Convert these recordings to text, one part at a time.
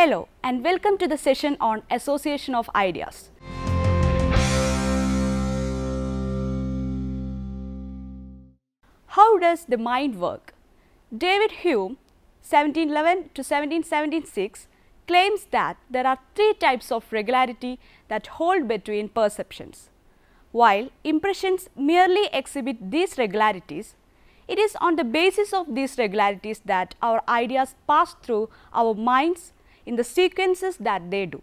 Hello and welcome to the session on Association of Ideas. How does the mind work? David Hume 1711 to 1776 claims that there are three types of regularity that hold between perceptions. While impressions merely exhibit these regularities, it is on the basis of these regularities that our ideas pass through our minds in the sequences that they do.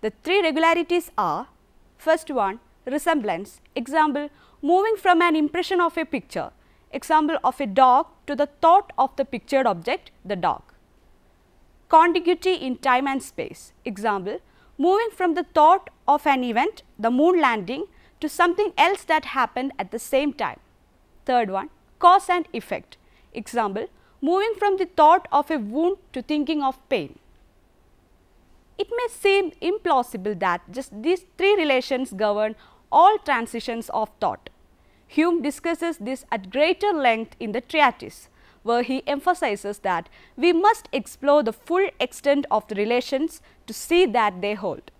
The three regularities are first one resemblance example moving from an impression of a picture example of a dog to the thought of the pictured object the dog. Contiguity in time and space example moving from the thought of an event the moon landing to something else that happened at the same time. Third one cause and effect example moving from the thought of a wound to thinking of pain. It may seem implausible that just these three relations govern all transitions of thought. Hume discusses this at greater length in the treatise, where he emphasizes that we must explore the full extent of the relations to see that they hold.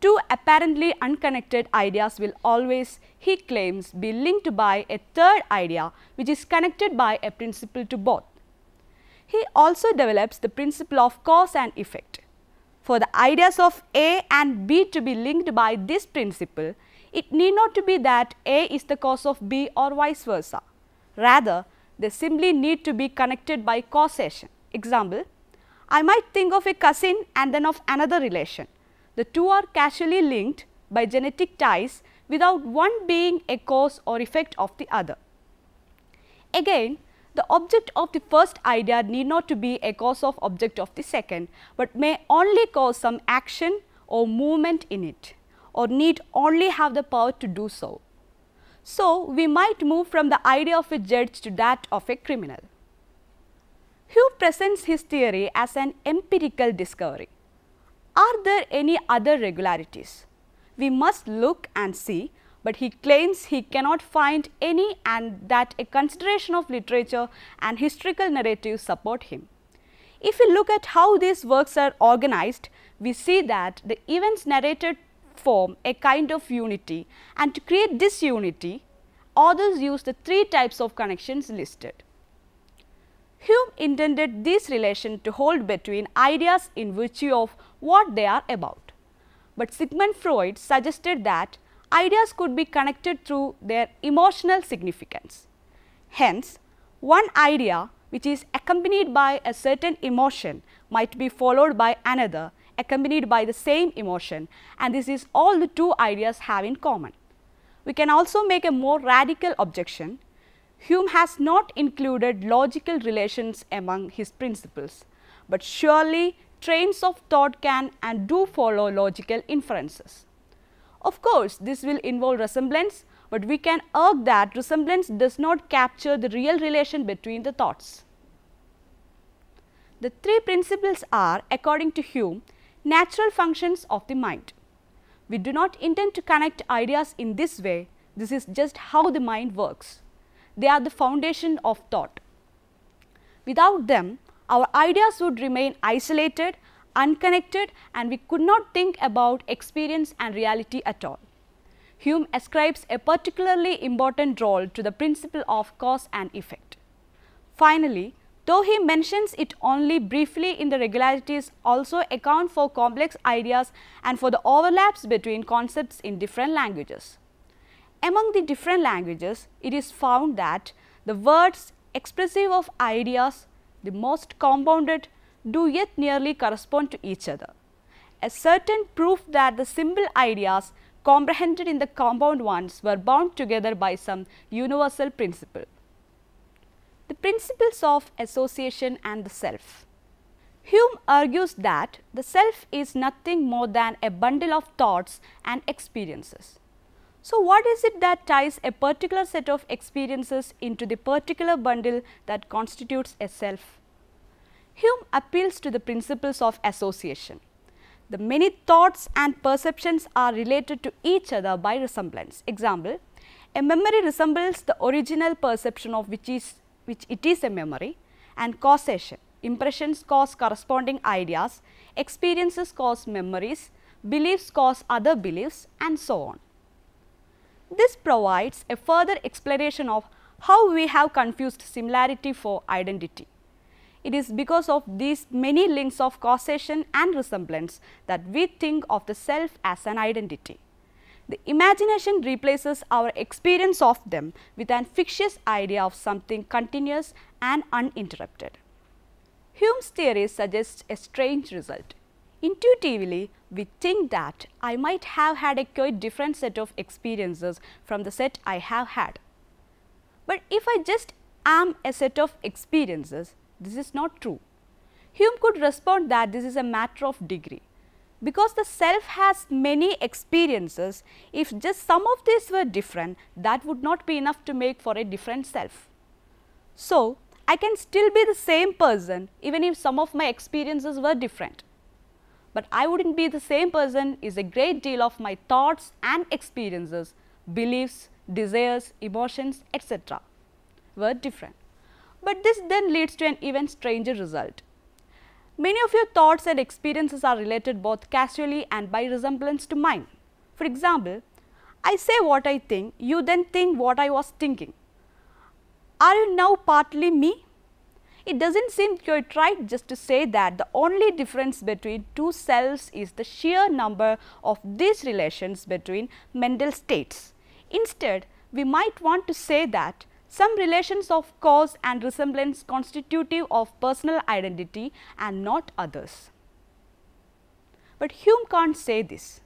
Two apparently unconnected ideas will always, he claims, be linked by a third idea which is connected by a principle to both. He also develops the principle of cause and effect for the ideas of A and B to be linked by this principle, it need not to be that A is the cause of B or vice versa. Rather, they simply need to be connected by causation. Example, I might think of a cousin and then of another relation. The two are casually linked by genetic ties without one being a cause or effect of the other. Again, the object of the first idea need not to be a cause of object of the second, but may only cause some action or movement in it or need only have the power to do so. So, we might move from the idea of a judge to that of a criminal. Hugh presents his theory as an empirical discovery. Are there any other regularities? We must look and see but he claims he cannot find any and that a consideration of literature and historical narratives support him. If we look at how these works are organized, we see that the events narrated form a kind of unity and to create this unity, authors use the three types of connections listed. Hume intended this relation to hold between ideas in virtue of what they are about. But Sigmund Freud suggested that ideas could be connected through their emotional significance. Hence, one idea which is accompanied by a certain emotion might be followed by another accompanied by the same emotion and this is all the two ideas have in common. We can also make a more radical objection. Hume has not included logical relations among his principles, but surely trains of thought can and do follow logical inferences. Of course, this will involve resemblance, but we can argue that resemblance does not capture the real relation between the thoughts. The three principles are, according to Hume, natural functions of the mind. We do not intend to connect ideas in this way, this is just how the mind works. They are the foundation of thought. Without them, our ideas would remain isolated unconnected and we could not think about experience and reality at all. Hume ascribes a particularly important role to the principle of cause and effect. Finally, though he mentions it only briefly in the regularities also account for complex ideas and for the overlaps between concepts in different languages. Among the different languages, it is found that the words expressive of ideas, the most compounded do yet nearly correspond to each other. A certain proof that the simple ideas comprehended in the compound ones were bound together by some universal principle. The principles of association and the self. Hume argues that the self is nothing more than a bundle of thoughts and experiences. So, what is it that ties a particular set of experiences into the particular bundle that constitutes a self? Hume appeals to the principles of association. The many thoughts and perceptions are related to each other by resemblance. Example, a memory resembles the original perception of which, is, which it is a memory and causation. Impressions cause corresponding ideas, experiences cause memories, beliefs cause other beliefs and so on. This provides a further explanation of how we have confused similarity for identity it is because of these many links of causation and resemblance that we think of the self as an identity. The imagination replaces our experience of them with an fictitious idea of something continuous and uninterrupted. Hume's theory suggests a strange result. Intuitively, we think that I might have had a quite different set of experiences from the set I have had. But if I just am a set of experiences, this is not true. Hume could respond that this is a matter of degree because the self has many experiences if just some of these were different that would not be enough to make for a different self. So, I can still be the same person even if some of my experiences were different. But I would not be the same person is a great deal of my thoughts and experiences, beliefs, desires, emotions etc. were different but this then leads to an even stranger result. Many of your thoughts and experiences are related both casually and by resemblance to mine. For example, I say what I think, you then think what I was thinking. Are you now partly me? It does not seem quite right just to say that the only difference between two selves is the sheer number of these relations between mental states. Instead, we might want to say that some relations of cause and resemblance constitutive of personal identity and not others. But Hume can't say this.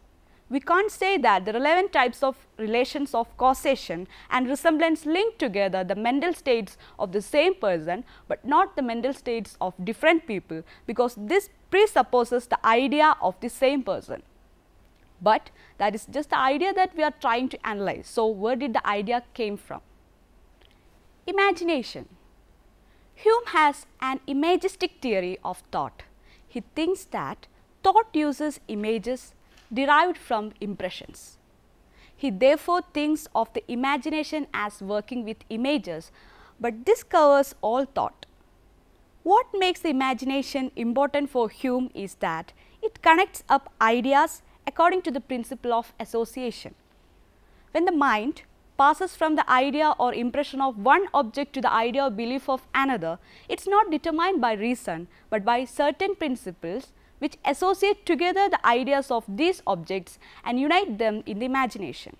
We can't say that the relevant types of relations of causation and resemblance link together the mental states of the same person, but not the mental states of different people because this presupposes the idea of the same person. But that is just the idea that we are trying to analyze. So, where did the idea came from? Imagination Hume has an imagistic theory of thought. He thinks that thought uses images derived from impressions. He therefore thinks of the imagination as working with images, but this covers all thought. What makes the imagination important for Hume is that it connects up ideas according to the principle of association. When the mind passes from the idea or impression of one object to the idea or belief of another, it is not determined by reason, but by certain principles which associate together the ideas of these objects and unite them in the imagination.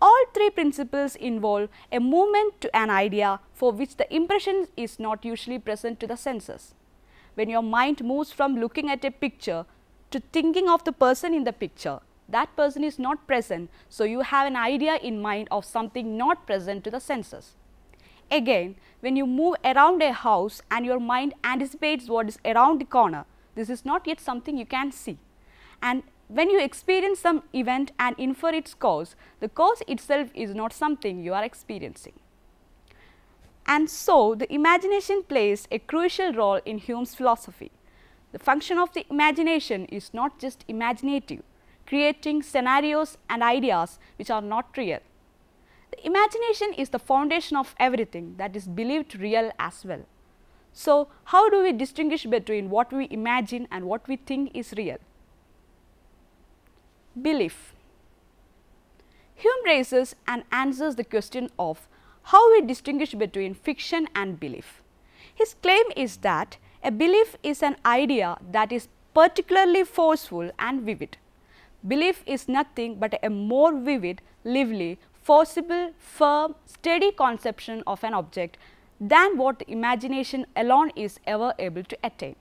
All three principles involve a movement to an idea for which the impression is not usually present to the senses. When your mind moves from looking at a picture to thinking of the person in the picture, that person is not present. So, you have an idea in mind of something not present to the senses. Again, when you move around a house and your mind anticipates what is around the corner, this is not yet something you can see. And when you experience some event and infer its cause, the cause itself is not something you are experiencing. And so, the imagination plays a crucial role in Hume's philosophy. The function of the imagination is not just imaginative, creating scenarios and ideas which are not real. The imagination is the foundation of everything that is believed real as well. So, how do we distinguish between what we imagine and what we think is real? Belief. Hume raises and answers the question of how we distinguish between fiction and belief. His claim is that a belief is an idea that is particularly forceful and vivid. Belief is nothing but a more vivid, lively, forcible, firm, steady conception of an object than what imagination alone is ever able to attain.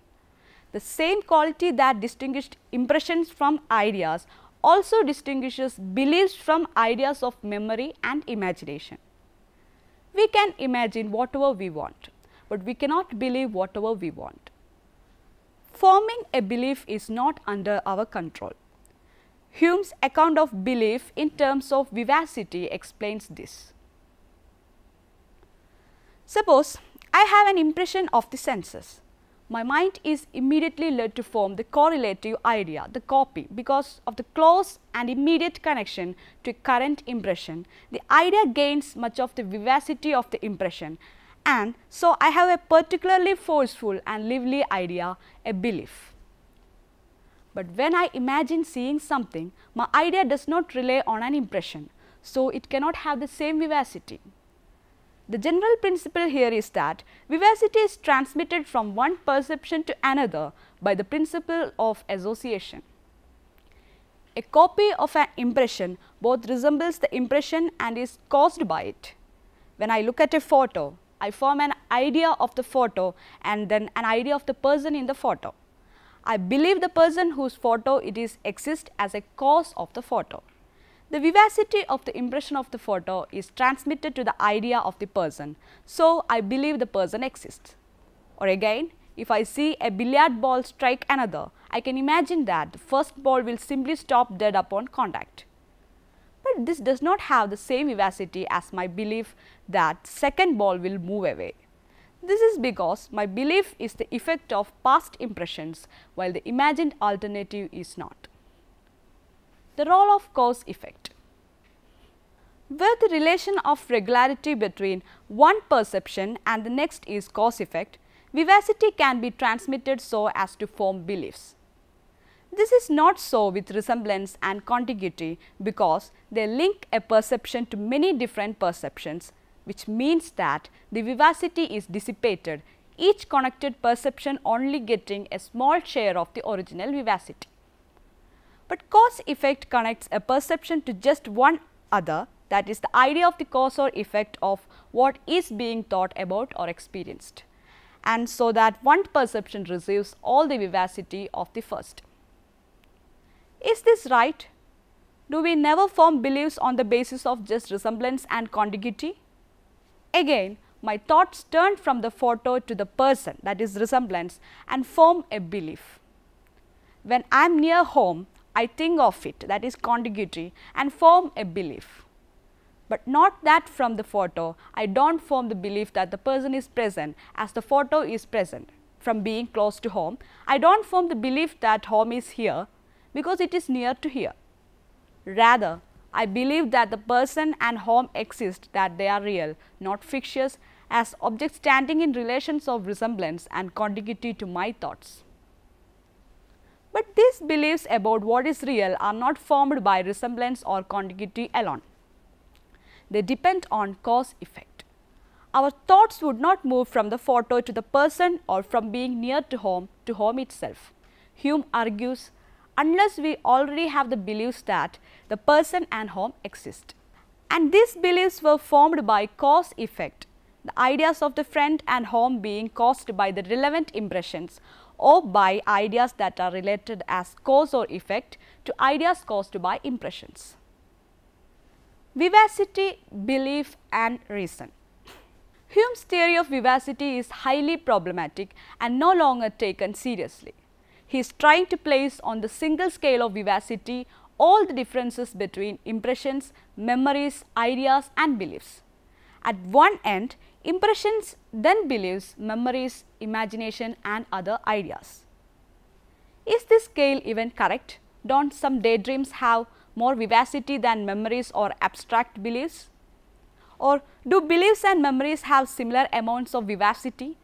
The same quality that distinguished impressions from ideas also distinguishes beliefs from ideas of memory and imagination. We can imagine whatever we want, but we cannot believe whatever we want. Forming a belief is not under our control. Hume's account of belief in terms of vivacity explains this. Suppose I have an impression of the senses. My mind is immediately led to form the correlative idea, the copy, because of the close and immediate connection to current impression. The idea gains much of the vivacity of the impression and so I have a particularly forceful and lively idea, a belief. But when I imagine seeing something, my idea does not rely on an impression, so it cannot have the same vivacity. The general principle here is that vivacity is transmitted from one perception to another by the principle of association. A copy of an impression both resembles the impression and is caused by it. When I look at a photo, I form an idea of the photo and then an idea of the person in the photo. I believe the person whose photo it is exists as a cause of the photo. The vivacity of the impression of the photo is transmitted to the idea of the person. So, I believe the person exists. Or again, if I see a billiard ball strike another, I can imagine that the first ball will simply stop dead upon contact. But this does not have the same vivacity as my belief that second ball will move away. This is because my belief is the effect of past impressions while the imagined alternative is not. The role of cause effect. Where the relation of regularity between one perception and the next is cause effect, vivacity can be transmitted so as to form beliefs. This is not so with resemblance and contiguity because they link a perception to many different perceptions which means that the vivacity is dissipated, each connected perception only getting a small share of the original vivacity. But cause effect connects a perception to just one other that is the idea of the cause or effect of what is being thought about or experienced and so that one perception receives all the vivacity of the first. Is this right? Do we never form beliefs on the basis of just resemblance and contiguity? Again, my thoughts turn from the photo to the person that is resemblance and form a belief. When I am near home, I think of it that is contiguity and form a belief. But not that from the photo, I do not form the belief that the person is present as the photo is present from being close to home. I do not form the belief that home is here because it is near to here. Rather, I believe that the person and home exist, that they are real, not fictitious, as objects standing in relations of resemblance and contiguity to my thoughts. But these beliefs about what is real are not formed by resemblance or contiguity alone. They depend on cause effect. Our thoughts would not move from the photo to the person or from being near to home to home itself. Hume argues unless we already have the beliefs that the person and home exist. And these beliefs were formed by cause effect, the ideas of the friend and home being caused by the relevant impressions or by ideas that are related as cause or effect to ideas caused by impressions. Vivacity, belief and reason. Hume's theory of vivacity is highly problematic and no longer taken seriously. He is trying to place on the single scale of vivacity all the differences between impressions, memories, ideas and beliefs. At one end, impressions then beliefs, memories, imagination and other ideas. Is this scale even correct? Don't some daydreams have more vivacity than memories or abstract beliefs? Or do beliefs and memories have similar amounts of vivacity?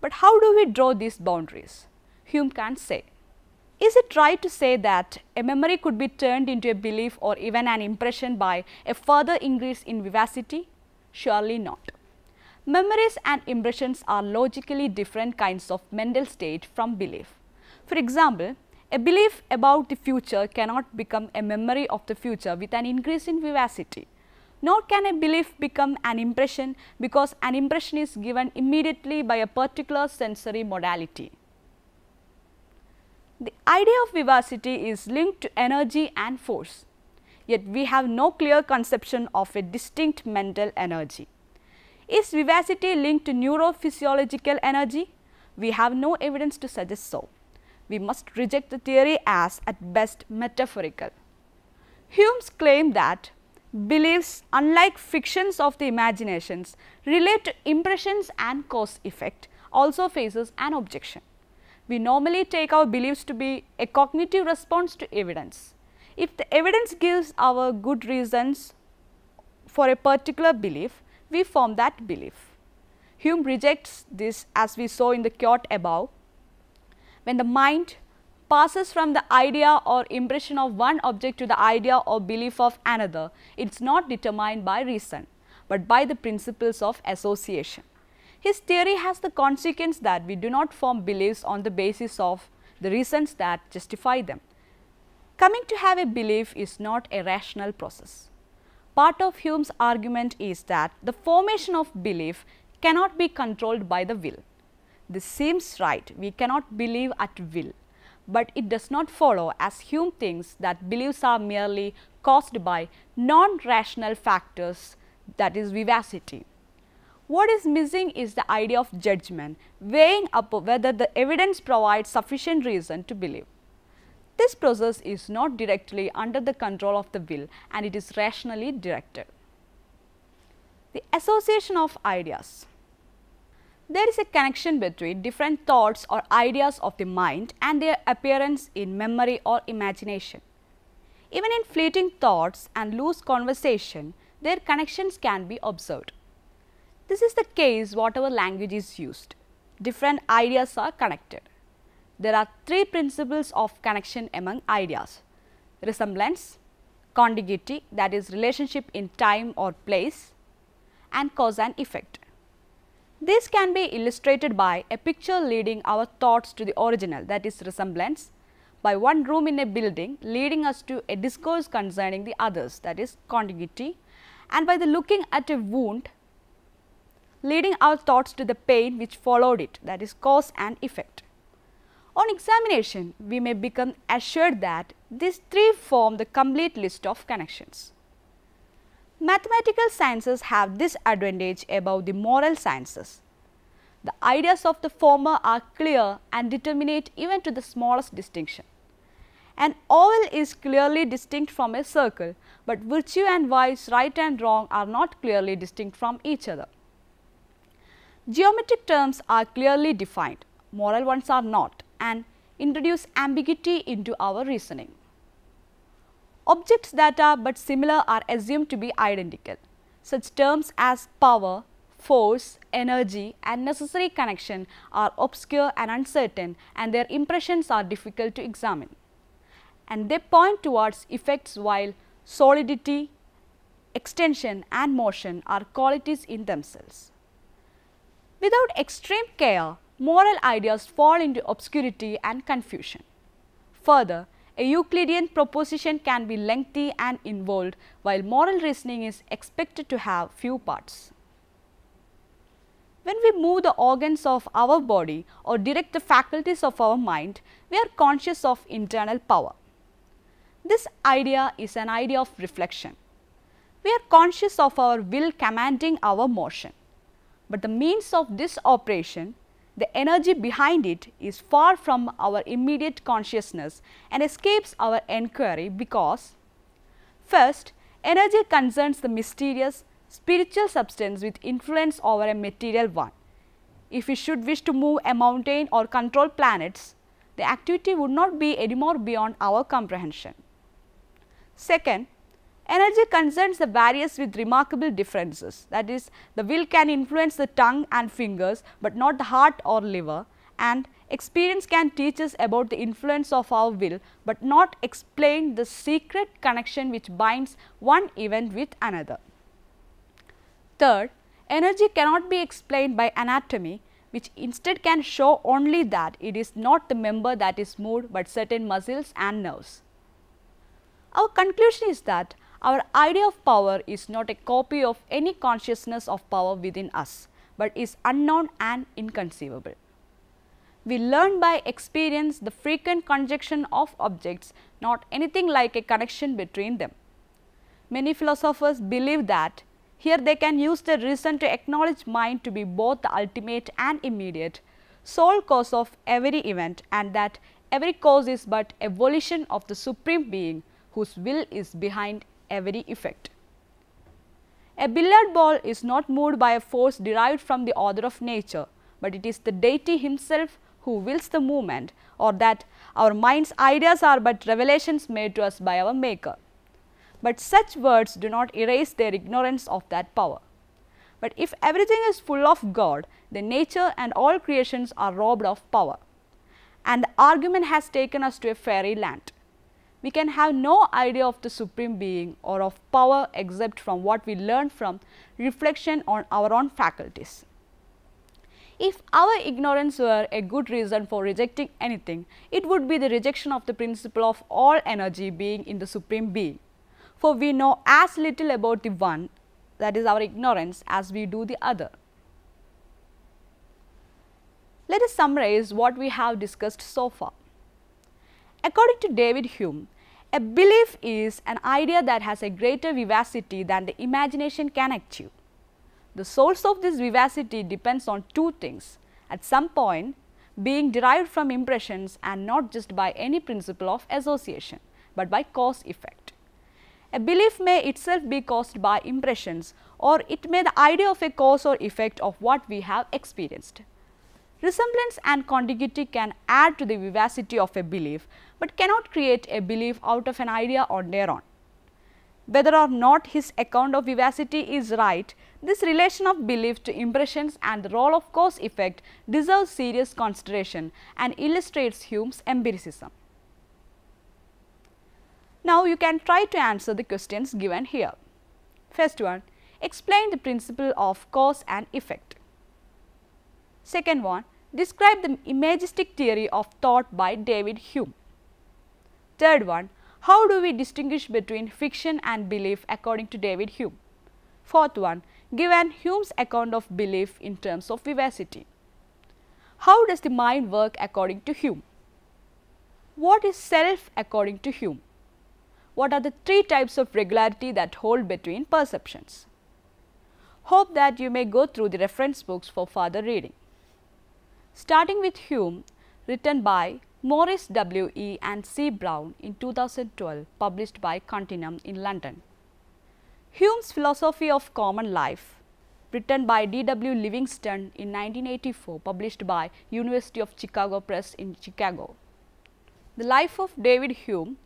But how do we draw these boundaries? Hume can't say. Is it right to say that a memory could be turned into a belief or even an impression by a further increase in vivacity? Surely not. Memories and impressions are logically different kinds of mental state from belief. For example, a belief about the future cannot become a memory of the future with an increase in vivacity. Nor can a belief become an impression because an impression is given immediately by a particular sensory modality. The idea of vivacity is linked to energy and force, yet we have no clear conception of a distinct mental energy. Is vivacity linked to neurophysiological energy? We have no evidence to suggest so. We must reject the theory as at best metaphorical. Hume's claim that beliefs unlike fictions of the imaginations relate to impressions and cause effect also faces an objection we normally take our beliefs to be a cognitive response to evidence. If the evidence gives our good reasons for a particular belief, we form that belief. Hume rejects this as we saw in the quote above. When the mind passes from the idea or impression of one object to the idea or belief of another, it is not determined by reason, but by the principles of association. His theory has the consequence that we do not form beliefs on the basis of the reasons that justify them. Coming to have a belief is not a rational process. Part of Hume's argument is that the formation of belief cannot be controlled by the will. This seems right, we cannot believe at will, but it does not follow as Hume thinks that beliefs are merely caused by non-rational factors that is vivacity. What is missing is the idea of judgment, weighing up whether the evidence provides sufficient reason to believe. This process is not directly under the control of the will and it is rationally directed. The association of ideas. There is a connection between different thoughts or ideas of the mind and their appearance in memory or imagination. Even in fleeting thoughts and loose conversation, their connections can be observed. This is the case whatever language is used, different ideas are connected. There are three principles of connection among ideas, resemblance, contiguity that is relationship in time or place and cause and effect. This can be illustrated by a picture leading our thoughts to the original that is resemblance by one room in a building leading us to a discourse concerning the others that is contiguity and by the looking at a wound leading our thoughts to the pain which followed it that is cause and effect. On examination, we may become assured that these three form the complete list of connections. Mathematical sciences have this advantage above the moral sciences. The ideas of the former are clear and determinate even to the smallest distinction. An oval is clearly distinct from a circle, but virtue and vice, right and wrong are not clearly distinct from each other. Geometric terms are clearly defined, moral ones are not and introduce ambiguity into our reasoning. Objects that are but similar are assumed to be identical. Such terms as power, force, energy and necessary connection are obscure and uncertain and their impressions are difficult to examine. And they point towards effects while solidity, extension and motion are qualities in themselves. Without extreme care, moral ideas fall into obscurity and confusion. Further, a Euclidean proposition can be lengthy and involved while moral reasoning is expected to have few parts. When we move the organs of our body or direct the faculties of our mind, we are conscious of internal power. This idea is an idea of reflection. We are conscious of our will commanding our motion but the means of this operation, the energy behind it is far from our immediate consciousness and escapes our enquiry because first, energy concerns the mysterious spiritual substance with influence over a material one. If we should wish to move a mountain or control planets, the activity would not be anymore beyond our comprehension. Second, Energy concerns the various with remarkable differences that is the will can influence the tongue and fingers but not the heart or liver and experience can teach us about the influence of our will but not explain the secret connection which binds one event with another. Third, energy cannot be explained by anatomy which instead can show only that it is not the member that is moved but certain muscles and nerves. Our conclusion is that our idea of power is not a copy of any consciousness of power within us, but is unknown and inconceivable. We learn by experience the frequent conjunction of objects, not anything like a connection between them. Many philosophers believe that here they can use their reason to acknowledge mind to be both the ultimate and immediate, sole cause of every event and that every cause is but a volition of the Supreme Being whose will is behind every effect. A billiard ball is not moved by a force derived from the order of nature, but it is the deity himself who wills the movement or that our mind's ideas are but revelations made to us by our maker. But such words do not erase their ignorance of that power. But if everything is full of God, then nature and all creations are robbed of power. And the argument has taken us to a fairy land we can have no idea of the Supreme Being or of power except from what we learn from reflection on our own faculties. If our ignorance were a good reason for rejecting anything, it would be the rejection of the principle of all energy being in the Supreme Being. For we know as little about the one that is our ignorance as we do the other. Let us summarize what we have discussed so far. According to David Hume, a belief is an idea that has a greater vivacity than the imagination can achieve. The source of this vivacity depends on two things, at some point being derived from impressions and not just by any principle of association, but by cause effect. A belief may itself be caused by impressions or it may the idea of a cause or effect of what we have experienced. Resemblance and contiguity can add to the vivacity of a belief, but cannot create a belief out of an idea on their own. Whether or not his account of vivacity is right, this relation of belief to impressions and the role of cause effect deserves serious consideration and illustrates Hume's empiricism. Now, you can try to answer the questions given here. First one, explain the principle of cause and effect. Second one, describe the imagistic theory of thought by David Hume. Third one, how do we distinguish between fiction and belief according to David Hume? Fourth one, give an Hume's account of belief in terms of vivacity. How does the mind work according to Hume? What is self according to Hume? What are the three types of regularity that hold between perceptions? Hope that you may go through the reference books for further reading starting with Hume, written by Morris W. E. and C. Brown in 2012, published by Continuum in London. Hume's Philosophy of Common Life, written by D. W. Livingston in 1984, published by University of Chicago Press in Chicago. The Life of David Hume,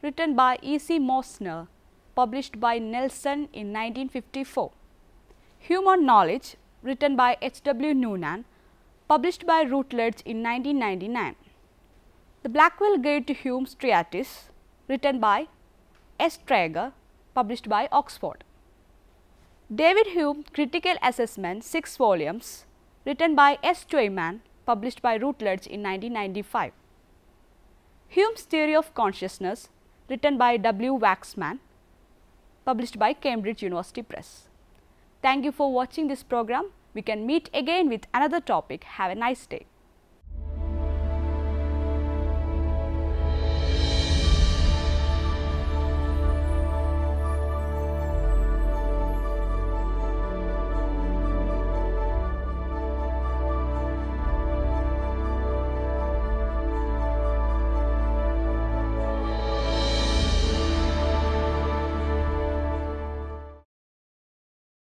written by E. C. Mosner, published by Nelson in 1954. Human Knowledge, written by H. W. Noonan, published by Routledge in 1999. The Blackwell Guide to Hume's Treatise written by S. Traeger published by Oxford. David Hume Critical Assessment 6 volumes written by S. Choyman published by Routledge in 1995. Hume's Theory of Consciousness written by W. Waxman published by Cambridge University Press. Thank you for watching this program. We can meet again with another topic. Have a nice day.